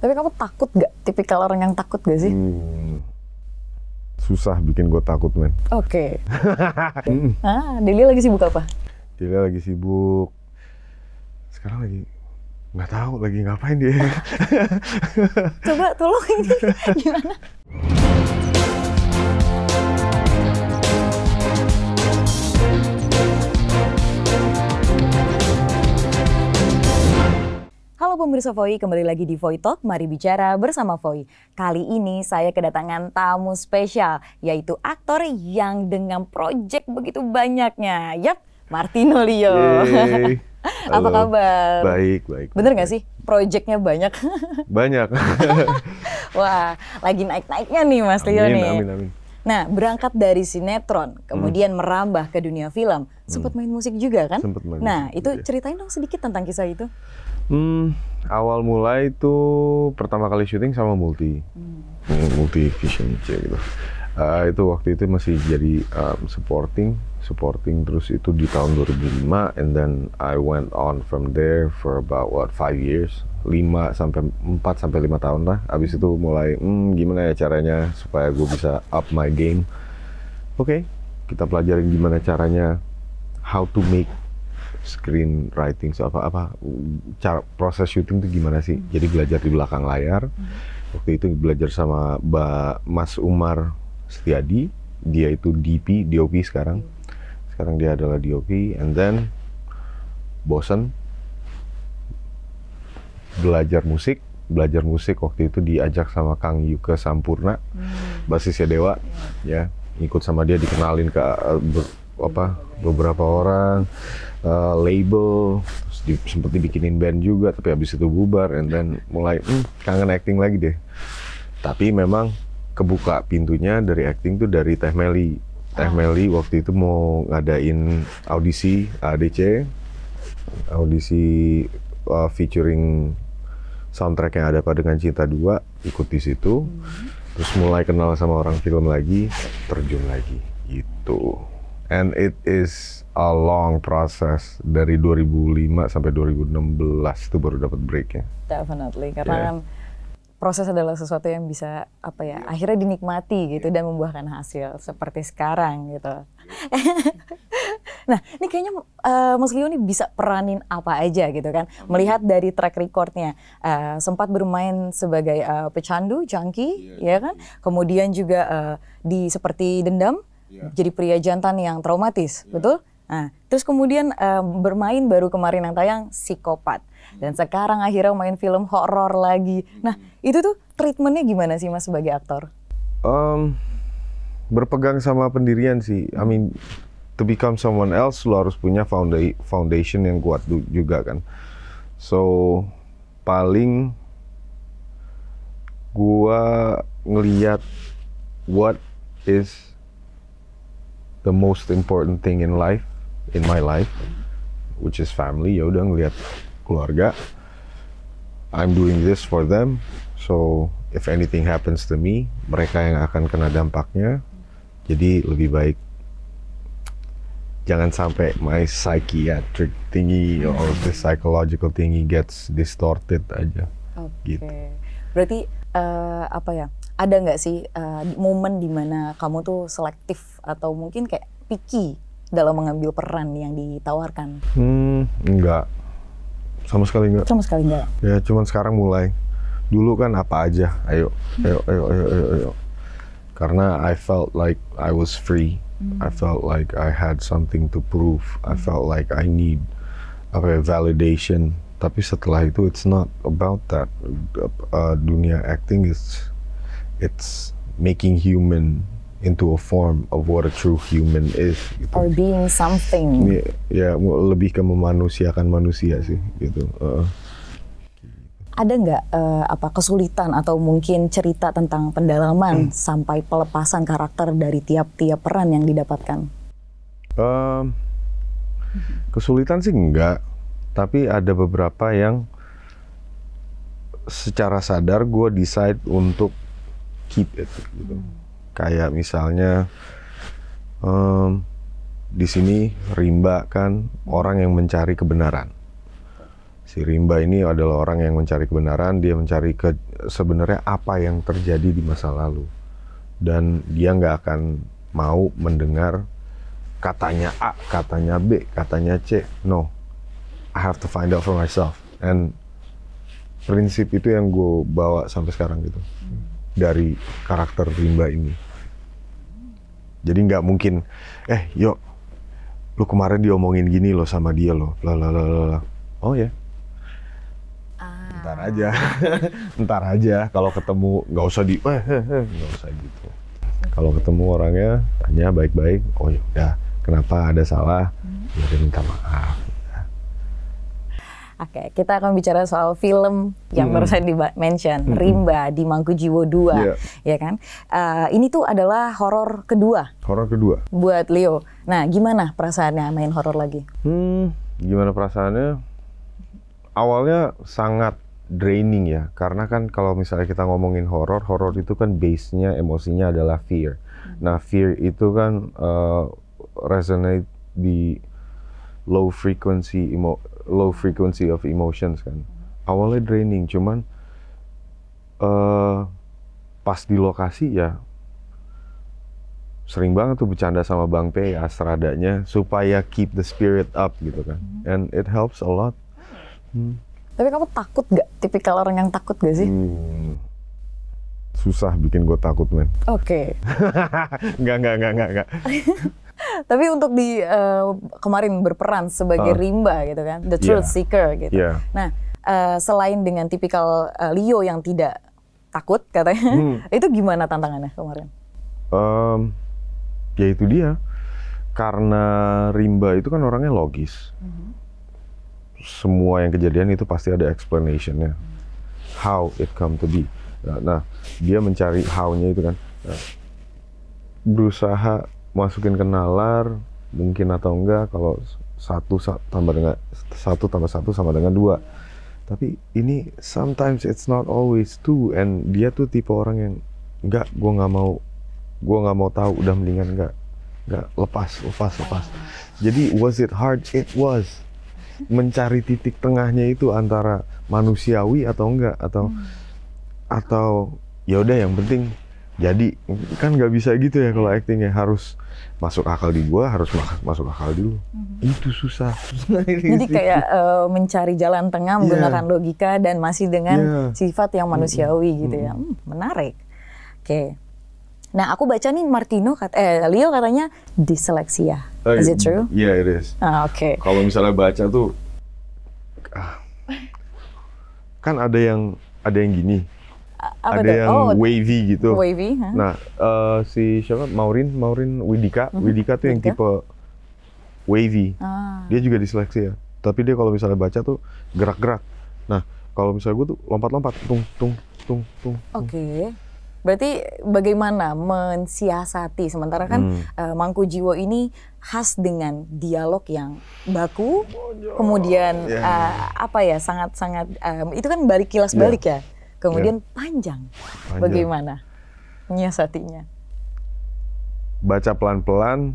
Tapi kamu takut gak? Tipikal orang yang takut gak sih? Hmm. Susah bikin gue takut, men. Oke. Okay. Hmm. ah, Dili lagi sibuk apa? Dili lagi sibuk. Sekarang lagi nggak tahu lagi ngapain dia. Coba tolong ini gimana? Halo pemirsa Voi, kembali lagi di Voi Talk, mari bicara bersama Voi. Kali ini saya kedatangan tamu spesial, yaitu aktor yang dengan project begitu banyaknya. Yap, Martino Leo. Apa kabar? Baik, baik. Bener nggak sih? Projectnya banyak. Banyak. Wah, lagi naik-naiknya nih Mas amin, nih. Amin, amin. Nah, berangkat dari sinetron, hmm. kemudian hmm. merambah ke dunia film, sempat hmm. main musik juga kan? Sempat main. Nah, itu ceritain dong sedikit tentang kisah itu. Hmm, awal mulai itu pertama kali syuting sama multi, hmm. hmm multi vision gitu. Uh, itu waktu itu masih jadi um, supporting, supporting terus itu di tahun 2005 and then I went on from there for about what five years, 5 sampai 4 sampai lima tahun lah. Abis itu mulai hmm, gimana ya caranya supaya gue bisa up my game. Oke, okay, kita pelajarin gimana caranya how to make screenwriting so apa apa cara proses syuting itu gimana sih? Hmm. Jadi belajar di belakang layar. Hmm. Waktu itu belajar sama Mbak Mas Umar Setiadi, dia itu DP, DOP sekarang. Sekarang dia adalah DOP and then bosen belajar musik, belajar musik waktu itu diajak sama Kang Yuka Sampurna, hmm. basisnya Dewa, iya. ya ikut sama dia dikenalin ke eh, ber, apa beberapa orang uh, label di, sempat dibikinin band juga tapi habis itu bubar and then mulai hmm, kangen acting lagi deh tapi memang kebuka pintunya dari acting tuh dari Teh Meli Teh ah. Meli waktu itu mau ngadain audisi ADC audisi uh, featuring soundtrack yang ada pada dengan Cinta 2 ikut di situ hmm. terus mulai kenal sama orang film lagi terjun lagi gitu and it is a long process dari 2005 sampai 2016 itu baru dapat break ya. Definitely karena yeah. kan proses adalah sesuatu yang bisa apa ya akhirnya dinikmati gitu dan membuahkan hasil seperti sekarang gitu. nah ini kayaknya uh, Mas Leo ini bisa peranin apa aja gitu kan hmm. melihat dari track recordnya uh, sempat bermain sebagai uh, pecandu, junkie yeah. ya kan kemudian juga uh, di seperti dendam yeah. jadi pria jantan yang traumatis, yeah. betul? Nah, terus kemudian um, bermain baru kemarin yang tayang psikopat hmm. dan sekarang akhirnya main film horor lagi. Hmm. Nah, itu tuh treatmentnya gimana sih mas sebagai aktor? Um, berpegang sama pendirian sih. I mean, to become someone else lo harus punya foundation yang kuat juga kan. So paling gua ngeliat what is the most important thing in life in my life which is family ya udah ngelihat keluarga I'm doing this for them so if anything happens to me mereka yang akan kena dampaknya jadi lebih baik jangan sampai my psychiatric thingy or the psychological thingy gets distorted aja okay. gitu berarti uh, apa ya ada nggak sih uh, momen dimana kamu tuh selektif atau mungkin kayak picky dalam mengambil peran yang ditawarkan? Hmm, enggak. Sama sekali enggak. Sama sekali enggak. Ya, cuman sekarang mulai. Dulu kan apa aja, ayo, ayo, ayo, ayo, ayo, ayo. Karena I felt like I was free. Hmm. I felt like I had something to prove. I hmm. felt like I need apa ya, validation. Tapi setelah itu, it's not about that. Uh, dunia acting is it's making human into a form of what a true human is gitu. or being something ya, yeah, yeah, lebih ke memanusiakan manusia sih gitu uh. ada nggak uh, apa kesulitan atau mungkin cerita tentang pendalaman hmm. sampai pelepasan karakter dari tiap-tiap peran yang didapatkan uh, kesulitan sih enggak tapi ada beberapa yang secara sadar gue decide untuk keep it gitu. Hmm. Kayak misalnya um, di sini rimba kan orang yang mencari kebenaran. Si rimba ini adalah orang yang mencari kebenaran, dia mencari ke sebenarnya apa yang terjadi di masa lalu. Dan dia nggak akan mau mendengar katanya A, katanya B, katanya C. No, I have to find out for myself. And prinsip itu yang gue bawa sampai sekarang gitu. Hmm dari karakter Rimba ini. Jadi nggak mungkin, eh yuk, lu kemarin diomongin gini loh sama dia loh, lalalala. Oh ya, yeah. ntar aja, ntar aja. Kalau ketemu nggak usah di, eh, eh, eh. nggak usah gitu. Kalau ketemu orangnya tanya baik-baik, oh ya kenapa ada salah, hmm. Biarin minta maaf Oke, okay, kita akan bicara soal film yang hmm. baru saya di mention, hmm. Rimba di Mangkujiwo 2, yeah. ya kan? Uh, ini tuh adalah horor kedua. Horor kedua. Buat Leo. Nah, gimana perasaannya main horor lagi? Hmm, gimana perasaannya? Awalnya sangat draining ya, karena kan kalau misalnya kita ngomongin horor, horor itu kan base-nya emosinya adalah fear. Nah, fear itu kan uh, resonate di low frequency emo low frequency of emotions kan awalnya draining cuman uh, pas di lokasi ya sering banget tuh bercanda sama Bang P ya seradanya supaya keep the spirit up gitu kan hmm. and it helps a lot hmm. tapi kamu takut gak tipikal orang yang takut gak sih hmm. susah bikin gue takut men oke okay. nggak nggak nggak nggak Tapi untuk di uh, kemarin berperan sebagai uh, Rimba gitu kan, the truth yeah. seeker gitu. Yeah. Nah, uh, selain dengan tipikal uh, Leo yang tidak takut katanya, hmm. itu gimana tantangannya kemarin? Um, ya itu dia. Karena Rimba itu kan orangnya logis. Mm -hmm. Semua yang kejadian itu pasti ada explanationnya. Mm. How it come to be. Nah, nah dia mencari how-nya itu kan. Nah, berusaha masukin ke nalar mungkin atau enggak kalau satu tambah dengan satu tambah satu sama dengan dua tapi ini sometimes it's not always two and dia tuh tipe orang yang enggak gue nggak mau gue nggak mau tahu udah mendingan enggak enggak lepas lepas lepas jadi was it hard it was mencari titik tengahnya itu antara manusiawi atau enggak atau hmm. atau ya udah yang penting jadi kan nggak bisa gitu ya kalau aktingnya harus masuk akal di gua harus masuk akal dulu mm-hmm. itu susah, jadi kayak uh, mencari jalan tengah yeah. menggunakan logika dan masih dengan yeah. sifat yang manusiawi mm-hmm. gitu ya mhm. hmm, menarik oke okay. nah aku baca nih Martino kat eh Leo katanya disleksia oh, is iya. it true yeah it is ah, oke okay. kalau misalnya baca tuh ah, kan ada yang ada yang gini apa ada yang oh, wavy gitu. Wavy. Huh? Nah, uh, si siapa? Maurin, Maurin Widika. hmm Widika tuh yang tipe wavy. Ah. Dia juga diseleksi ya. Tapi dia kalau misalnya baca tuh gerak-gerak. Nah, kalau misalnya gue tuh lompat-lompat, tung tung tung tung. Oke. Okay. Berarti bagaimana mensiasati sementara kan hmm. uh, Mangku Jiwo ini khas dengan dialog yang baku, kemudian yeah. uh, apa ya sangat-sangat um, itu kan balik kilas yeah. balik ya kemudian ya. panjang. panjang. Bagaimana menyiasatinya? Baca pelan-pelan,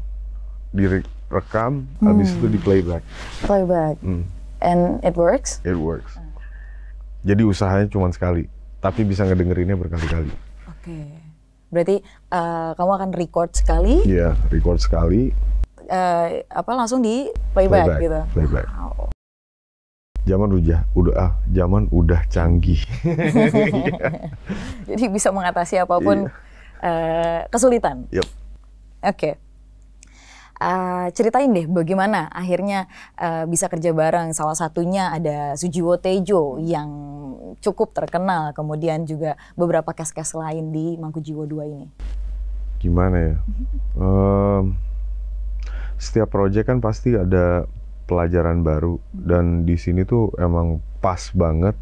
direkam, hmm. habis itu di playback. Playback. Hmm. And it works? It works. Ah. Jadi usahanya cuma sekali, tapi bisa ngedengerinnya berkali-kali. Oke. Okay. Berarti uh, kamu akan record sekali? Iya, yeah, record sekali. Uh, apa langsung di playback, playback gitu. Playback. Wow zaman udah udah ah, zaman udah canggih. Jadi bisa mengatasi apapun iya. uh, kesulitan. Yep. Oke. Okay. Uh, eh, ceritain deh bagaimana akhirnya uh, bisa kerja bareng. Salah satunya ada Sujiwo Tejo yang cukup terkenal, kemudian juga beberapa kes-kes lain di Mangkujiwo 2 ini. Gimana ya? um, setiap proyek kan pasti ada pelajaran baru dan di sini tuh emang pas banget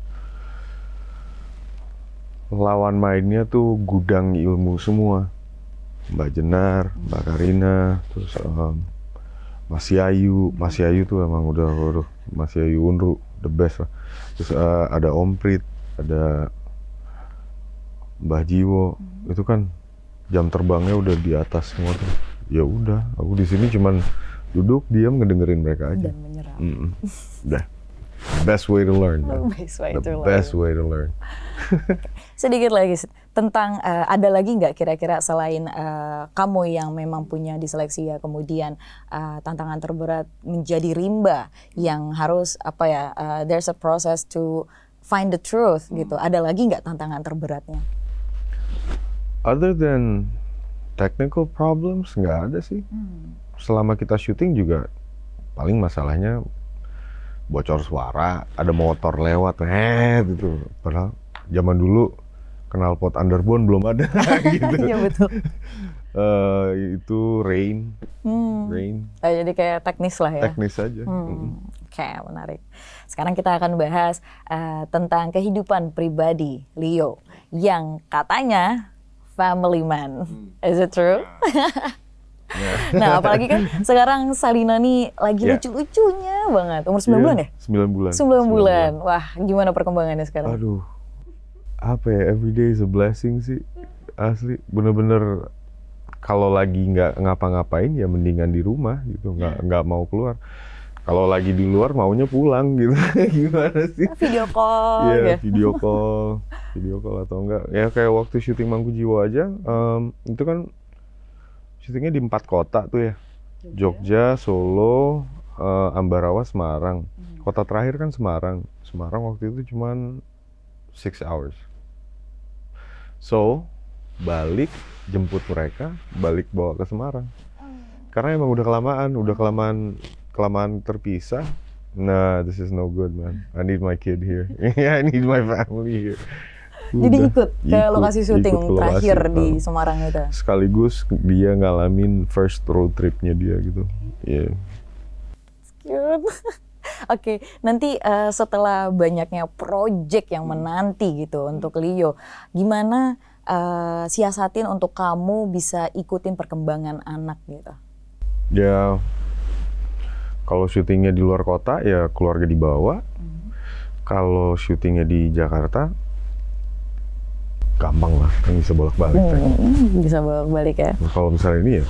lawan mainnya tuh gudang ilmu semua Mbak Jenar, Mbak Karina, terus um, Mas Yayu, Mas Yayu tuh emang udah, udah Mas Yayu Unru the best lah. Terus uh, ada Om Prit, ada Mbah Jiwo, itu kan jam terbangnya udah di atas semua tuh. Ya udah, aku di sini cuman duduk diam ngedengerin mereka aja dan menyerah mm -mm. udah best way to learn the best way, the to, best learn. way to learn sedikit lagi tentang uh, ada lagi nggak kira-kira selain uh, kamu yang memang punya diseleksi ya kemudian uh, tantangan terberat menjadi rimba yang harus apa ya uh, there's a process to find the truth hmm. gitu ada lagi nggak tantangan terberatnya other than technical problems nggak ada sih hmm selama kita syuting juga paling masalahnya bocor suara, ada motor lewat, eh gitu. Padahal zaman dulu kenal pot underbone belum ada gitu. Iya betul. Uh, itu rain, hmm. rain. Uh, jadi kayak teknis lah ya. Teknis saja. Hmm. hmm. Oke, okay, menarik. Sekarang kita akan bahas uh, tentang kehidupan pribadi Leo yang katanya family man. Hmm. Is it true? Nah. Yeah. nah, apalagi kan sekarang Salina nih lagi yeah. lucu-lucunya banget. Umur 9 yeah. bulan ya? 9 bulan. 9, 9 bulan. Wah, gimana perkembangannya sekarang? Aduh. Apa ya? Every day is a blessing sih. Asli bener-bener kalau lagi nggak ngapa-ngapain ya mendingan di rumah gitu, nggak yeah. Hmm. mau keluar. Kalau lagi di luar maunya pulang gitu. gimana sih? Oh, video call. Iya, yeah, video call. video call atau enggak. Ya kayak waktu syuting Mangku Jiwa aja, um, itu kan syutingnya di empat kota tuh ya Jogja, Solo uh, Ambarawa Semarang hmm. kota terakhir kan Semarang Semarang waktu itu cuma six hours so balik jemput mereka balik bawa ke Semarang karena emang udah kelamaan udah kelamaan kelamaan terpisah nah this is no good man I need my kid here I need my family here jadi ikut ke ikut, lokasi syuting ikut lokasi, terakhir di Semarang itu. Sekaligus dia ngalamin first road tripnya dia gitu. Iya. Yeah. Cute. Oke, okay. nanti uh, setelah banyaknya project yang menanti gitu untuk Leo, gimana uh, siasatin untuk kamu bisa ikutin perkembangan anak gitu? Ya, kalau syutingnya di luar kota ya keluarga dibawa. Hmm. Kalau syutingnya di Jakarta gampang lah kan bisa bolak balik hmm, kan. bisa bolak balik ya nah, kalau misalnya ini ya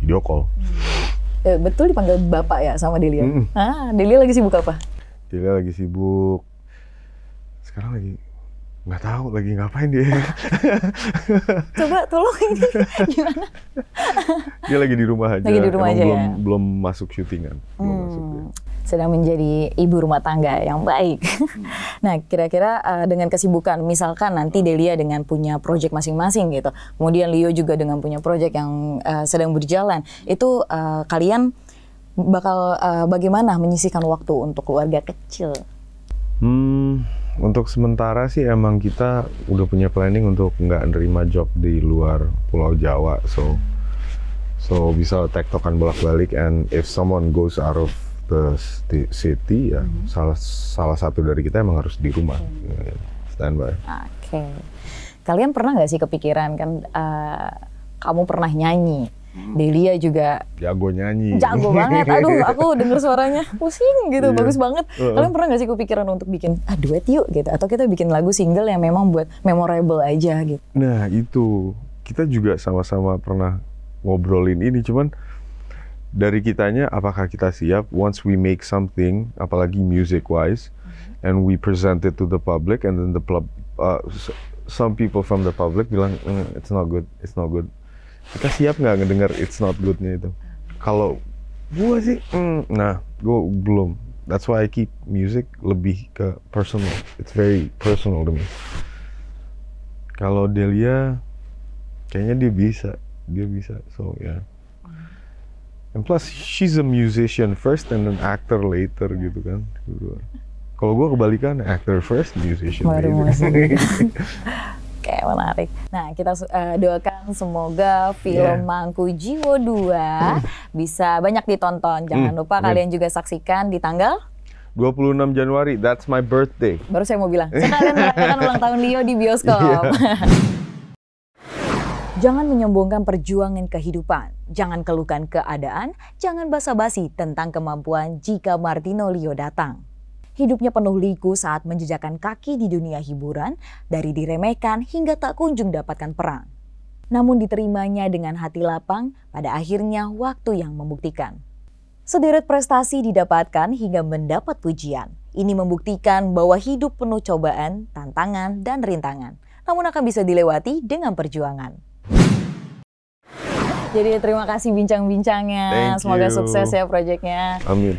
video call hmm. ya, betul dipanggil bapak ya sama Delia hmm, hmm. ah Delia lagi sibuk apa Delia lagi sibuk sekarang lagi nggak tahu lagi ngapain dia coba tolong ini gimana dia lagi di rumah aja lagi di rumah Emang aja belum ya? belum masuk syutingan belum masuk hmm. dia sedang menjadi ibu rumah tangga yang baik. nah, kira-kira uh, dengan kesibukan, misalkan nanti Delia dengan punya proyek masing-masing gitu, kemudian Leo juga dengan punya proyek yang uh, sedang berjalan, itu uh, kalian bakal uh, bagaimana menyisihkan waktu untuk keluarga kecil? Hmm, untuk sementara sih emang kita udah punya planning untuk nggak nerima job di luar Pulau Jawa, so so bisa tektokan bolak-balik and if someone goes out of city ya mm-hmm. salah salah satu dari kita emang harus di rumah okay. Ya, standby. Oke, okay. kalian pernah nggak sih kepikiran kan uh, kamu pernah nyanyi? Hmm. Delia juga jago nyanyi. Jago banget. Aduh, aku denger suaranya pusing gitu, yeah. bagus banget. Kalian pernah gak sih kepikiran untuk bikin ah, duet yuk gitu atau kita bikin lagu single yang memang buat memorable aja gitu. Nah, itu. Kita juga sama-sama pernah ngobrolin ini cuman dari kitanya apakah kita siap once we make something apalagi music wise mm-hmm. and we present it to the public and then the pub, uh, some people from the public bilang mm, it's not good it's not good kita siap nggak ngedengar it's not goodnya itu kalau gua sih mm, nah gua belum that's why I keep music lebih ke personal it's very personal to me kalau Delia kayaknya dia bisa dia bisa so ya yeah. Mm-hmm. And plus she's a musician first and an actor later gitu kan. Kalau gue kebalikan actor first, musician Baru later. Oke, okay, menarik. Nah, kita uh, doakan semoga film yeah. Mangku Jiwo 2 hmm. bisa banyak ditonton. Hmm. Jangan mm. lupa kalian kalian juga saksikan di tanggal 26 Januari, that's my birthday. Baru saya mau bilang, sekalian merayakan ulang tahun Leo di bioskop. Yeah. Jangan menyombongkan perjuangan kehidupan, jangan keluhkan keadaan, jangan basa-basi tentang kemampuan jika Martino Leo datang. Hidupnya penuh liku saat menjejakan kaki di dunia hiburan, dari diremehkan hingga tak kunjung dapatkan perang. Namun diterimanya dengan hati lapang, pada akhirnya waktu yang membuktikan. Sederet prestasi didapatkan hingga mendapat pujian. Ini membuktikan bahwa hidup penuh cobaan, tantangan, dan rintangan, namun akan bisa dilewati dengan perjuangan. Jadi terima kasih bincang-bincangnya. Semoga you. sukses ya proyeknya. Amin.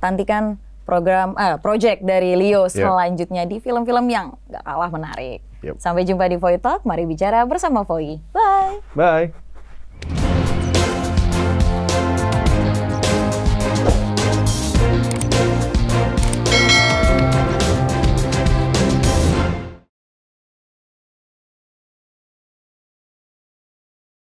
Tantikan program eh, project dari Leo selanjutnya yep. di film-film yang gak kalah menarik. Yep. Sampai jumpa di Voy Talk. Mari bicara bersama Voy. Bye. Bye.